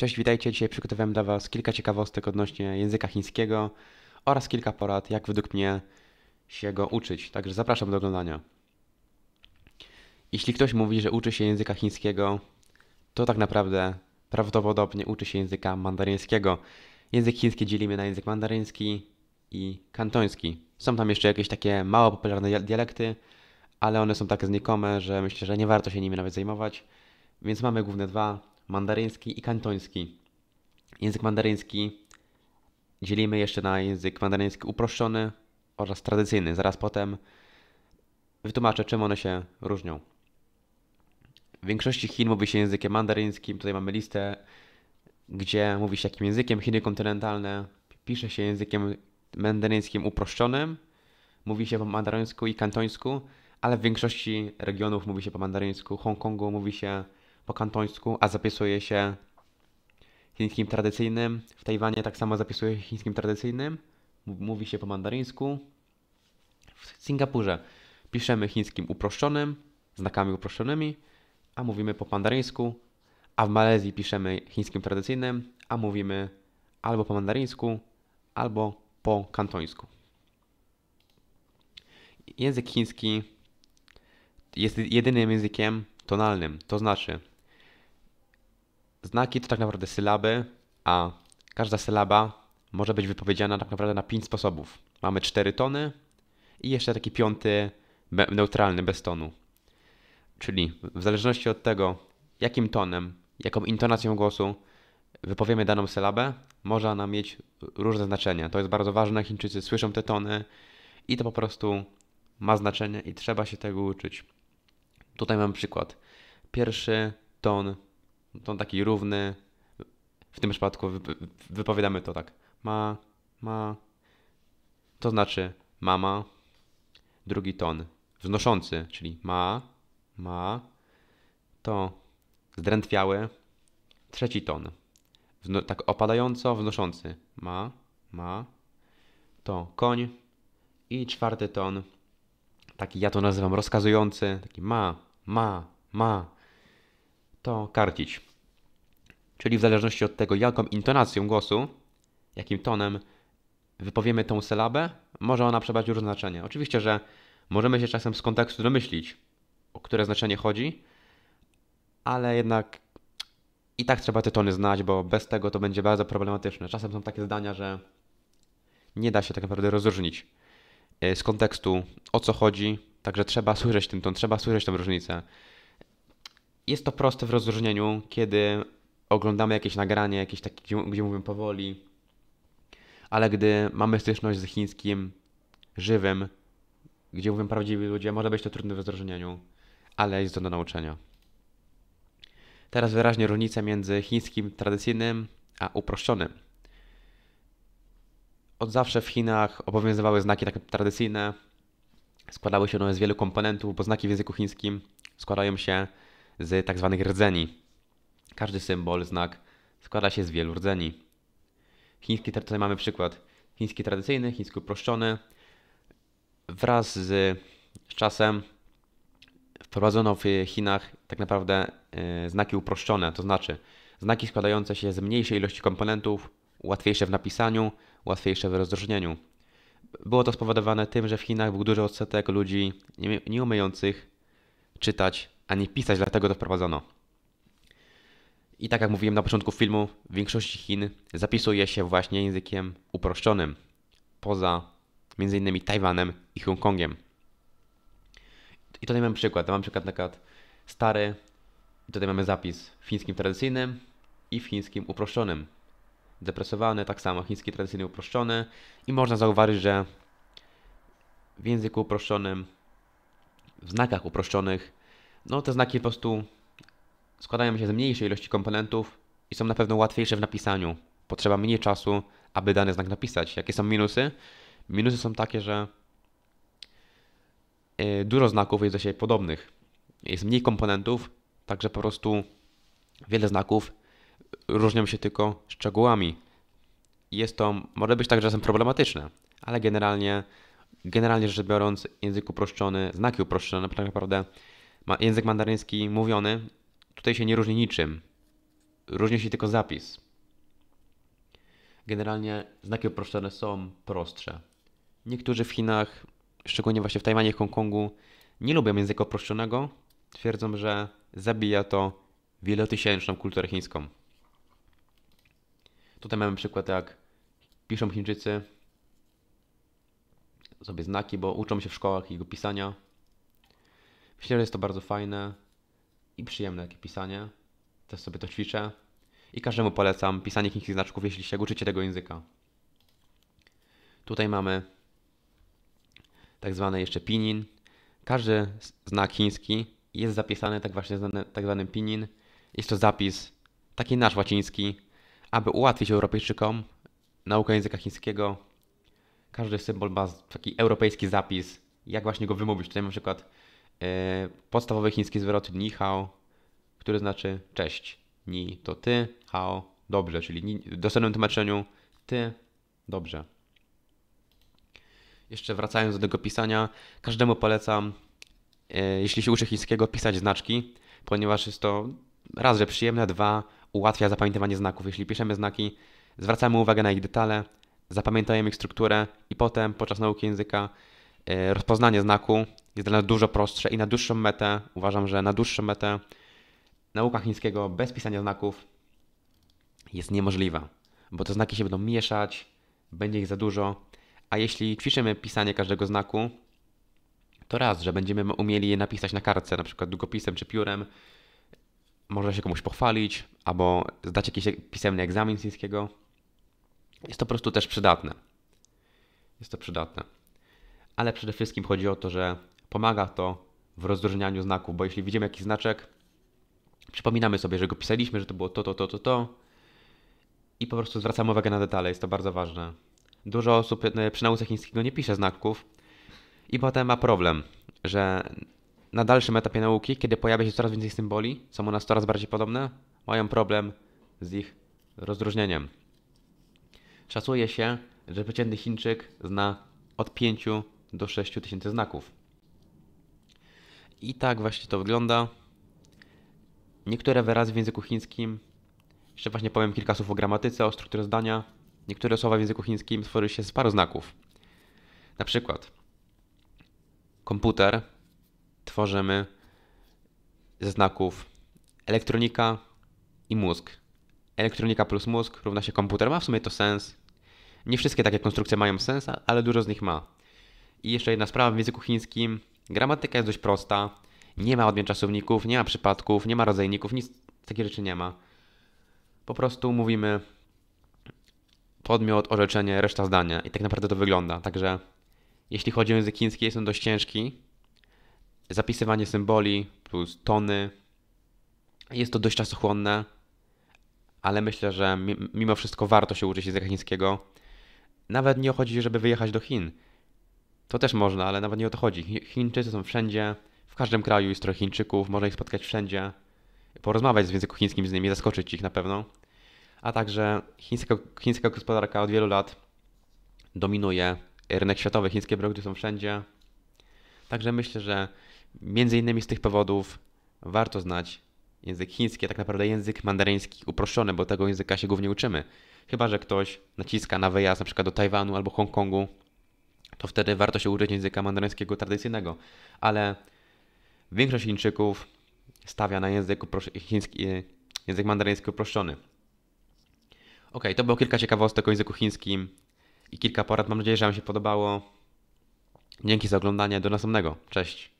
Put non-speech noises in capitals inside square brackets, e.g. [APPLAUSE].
Cześć, witajcie. Dzisiaj przygotowałem dla Was kilka ciekawostek odnośnie języka chińskiego oraz kilka porad, jak według mnie się go uczyć. Także zapraszam do oglądania. Jeśli ktoś mówi, że uczy się języka chińskiego, to tak naprawdę prawdopodobnie uczy się języka mandaryńskiego. Język chiński dzielimy na język mandaryński i kantoński. Są tam jeszcze jakieś takie mało popularne dialekty, ale one są tak znikome, że myślę, że nie warto się nimi nawet zajmować. Więc mamy główne dwa, mandaryński i kantoński. Język mandaryński dzielimy jeszcze na język mandaryński uproszczony oraz tradycyjny. Zaraz potem wytłumaczę, czym one się różnią. W większości Chin mówi się językiem mandaryńskim. Tutaj mamy listę, gdzie mówi się jakim językiem. Chiny kontynentalne pisze się językiem mandaryńskim uproszczonym. Mówi się po mandaryńsku i kantońsku, ale w większości regionów mówi się po mandaryńsku. Hongkongu mówi się po kantońsku, a zapisuje się chińskim tradycyjnym. W Tajwanie tak samo zapisuje się chińskim tradycyjnym. Mówi się po mandaryńsku. W Singapurze piszemy chińskim uproszczonym, znakami uproszczonymi, a mówimy po mandaryńsku. A w Malezji piszemy chińskim tradycyjnym, a mówimy albo po mandaryńsku, albo po kantońsku. Język chiński jest jedynym językiem tonalnym, to znaczy Znaki to tak naprawdę sylaby, a każda sylaba może być wypowiedziana tak naprawdę na pięć sposobów. Mamy cztery tony i jeszcze taki piąty neutralny, bez tonu. Czyli w zależności od tego, jakim tonem, jaką intonacją głosu wypowiemy daną sylabę, może ona mieć różne znaczenia. To jest bardzo ważne, Chińczycy słyszą te tony i to po prostu ma znaczenie i trzeba się tego uczyć. Tutaj mam przykład. Pierwszy ton to taki równy. W tym przypadku wypowiadamy to tak. Ma, ma. To znaczy mama. Drugi ton wznoszący, czyli ma, ma. To zdrętwiały. Trzeci ton. Wno, tak opadająco wznoszący. Ma, ma. To koń. I czwarty ton. Taki ja to nazywam rozkazujący. Taki ma, ma, ma to karcić. Czyli w zależności od tego, jaką intonacją głosu, jakim tonem wypowiemy tą sylabę, może ona przebrać różne znaczenie. Oczywiście, że możemy się czasem z kontekstu domyślić, o które znaczenie chodzi, ale jednak i tak trzeba te tony znać, bo bez tego to będzie bardzo problematyczne. Czasem są takie zdania, że nie da się tak naprawdę rozróżnić e, z kontekstu, o co chodzi, także trzeba [LAUGHS] słyszeć ten ton, trzeba słyszeć tę różnicę jest to proste w rozróżnieniu, kiedy oglądamy jakieś nagranie, jakieś takie, gdzie, gdzie mówimy powoli, ale gdy mamy styczność z chińskim żywym, gdzie mówią prawdziwi ludzie, może być to trudne w rozróżnieniu, ale jest to do nauczenia. Teraz wyraźnie różnica między chińskim tradycyjnym a uproszczonym. Od zawsze w Chinach obowiązywały znaki takie tradycyjne, składały się one z wielu komponentów, bo znaki w języku chińskim składają się z tak zwanych rdzeni. Każdy symbol, znak składa się z wielu rdzeni. Chiński, tutaj mamy przykład. Chiński tradycyjny, chiński uproszczony. Wraz z czasem wprowadzono w Chinach tak naprawdę e, znaki uproszczone, to znaczy znaki składające się z mniejszej ilości komponentów, łatwiejsze w napisaniu, łatwiejsze w rozróżnieniu. Było to spowodowane tym, że w Chinach był duży odsetek ludzi nie umiejących czytać a nie pisać, dlatego to wprowadzono. I tak jak mówiłem na początku filmu, w większości Chin zapisuje się właśnie językiem uproszczonym, poza m.in. Tajwanem i Hongkongiem. I tutaj mamy przykład. Mam przykład na przykład stary, i tutaj mamy zapis w chińskim tradycyjnym i w chińskim uproszczonym. Depresowany, tak samo chiński tradycyjny uproszczony i można zauważyć, że w języku uproszczonym, w znakach uproszczonych no te znaki po prostu składają się z mniejszej ilości komponentów i są na pewno łatwiejsze w napisaniu. Potrzeba mniej czasu, aby dany znak napisać. Jakie są minusy? Minusy są takie, że e, dużo znaków jest do siebie podobnych. Jest mniej komponentów, także po prostu wiele znaków różnią się tylko szczegółami. Jest to, może być także czasem problematyczne, ale generalnie, generalnie rzecz biorąc, język uproszczony, znaki uproszczone tak naprawdę język mandaryński mówiony tutaj się nie różni niczym. Różni się tylko zapis. Generalnie znaki uproszczone są prostsze. Niektórzy w Chinach, szczególnie właśnie w Tajwanie i Hongkongu, nie lubią języka uproszczonego. Twierdzą, że zabija to wielotysięczną kulturę chińską. Tutaj mamy przykład, jak piszą Chińczycy sobie znaki, bo uczą się w szkołach jego pisania Myślę, że jest to bardzo fajne i przyjemne takie pisanie. Też sobie to ćwiczę. I każdemu polecam pisanie chińskich znaczków, jeśli się uczycie tego języka. Tutaj mamy tak zwany jeszcze pinin. Każdy znak chiński jest zapisany tak właśnie tak zwany, tak zwanym pinin. Jest to zapis, taki nasz łaciński, aby ułatwić Europejczykom naukę języka chińskiego. Każdy symbol ma taki europejski zapis, jak właśnie go wymówić. Tutaj na przykład E, podstawowy chiński zwrot ni hao, który znaczy cześć. Ni to ty, hao dobrze, czyli w dosłownym tłumaczeniu ty dobrze. Jeszcze wracając do tego pisania, każdemu polecam, e, jeśli się uczy chińskiego, pisać znaczki, ponieważ jest to raz, że przyjemne, dwa, ułatwia zapamiętywanie znaków. Jeśli piszemy znaki, zwracamy uwagę na ich detale, zapamiętajemy ich strukturę i potem podczas nauki języka e, rozpoznanie znaku jest dla nas dużo prostsze i na dłuższą metę, uważam, że na dłuższą metę nauka chińskiego bez pisania znaków jest niemożliwa, bo te znaki się będą mieszać, będzie ich za dużo, a jeśli ćwiczymy pisanie każdego znaku, to raz, że będziemy umieli je napisać na kartce, na przykład długopisem czy piórem, można się komuś pochwalić, albo zdać jakiś pisemny egzamin z chińskiego. Jest to po prostu też przydatne. Jest to przydatne. Ale przede wszystkim chodzi o to, że pomaga to w rozróżnianiu znaków, bo jeśli widzimy jakiś znaczek, przypominamy sobie, że go pisaliśmy, że to było to, to, to, to, to i po prostu zwracamy uwagę na detale, jest to bardzo ważne. Dużo osób e, przy nauce chińskiego no, nie pisze znaków i potem ma problem, że na dalszym etapie nauki, kiedy pojawia się coraz więcej symboli, są one coraz bardziej podobne, mają problem z ich rozróżnieniem. Szacuje się, że przeciętny Chińczyk zna od 5 do 6 tysięcy znaków. I tak właśnie to wygląda. Niektóre wyrazy w języku chińskim, jeszcze właśnie powiem kilka słów o gramatyce, o strukturze zdania. Niektóre słowa w języku chińskim tworzy się z paru znaków. Na przykład komputer tworzymy ze znaków elektronika i mózg. Elektronika plus mózg równa się komputer. Ma w sumie to sens. Nie wszystkie takie konstrukcje mają sens, ale dużo z nich ma. I jeszcze jedna sprawa w języku chińskim Gramatyka jest dość prosta. Nie ma odmian czasowników, nie ma przypadków, nie ma rodzajników, nic takich rzeczy nie ma. Po prostu mówimy podmiot, orzeczenie, reszta zdania. I tak naprawdę to wygląda. Także jeśli chodzi o język chiński, jest on dość ciężki. Zapisywanie symboli plus tony. Jest to dość czasochłonne, ale myślę, że mimo wszystko warto się uczyć języka chińskiego. Nawet nie chodzi, żeby wyjechać do Chin. To też można, ale nawet nie o to chodzi. Chińczycy są wszędzie, w każdym kraju jest trochę Chińczyków, można ich spotkać wszędzie, porozmawiać w języku chińskim z nimi, zaskoczyć ich na pewno. A także chińska, chińska gospodarka od wielu lat dominuje rynek światowy, chińskie produkty są wszędzie. Także myślę, że między innymi z tych powodów warto znać język chiński, a tak naprawdę język mandaryński uproszczony, bo tego języka się głównie uczymy. Chyba, że ktoś naciska na wyjazd na przykład do Tajwanu albo Hongkongu, to wtedy warto się uczyć języka mandaryńskiego tradycyjnego, ale większość Chińczyków stawia na język, chiński, e, język mandaryński uproszczony. Ok, to było kilka ciekawostek o języku chińskim i kilka porad. Mam nadzieję, że Wam się podobało. Dzięki za oglądanie. Do następnego. Cześć.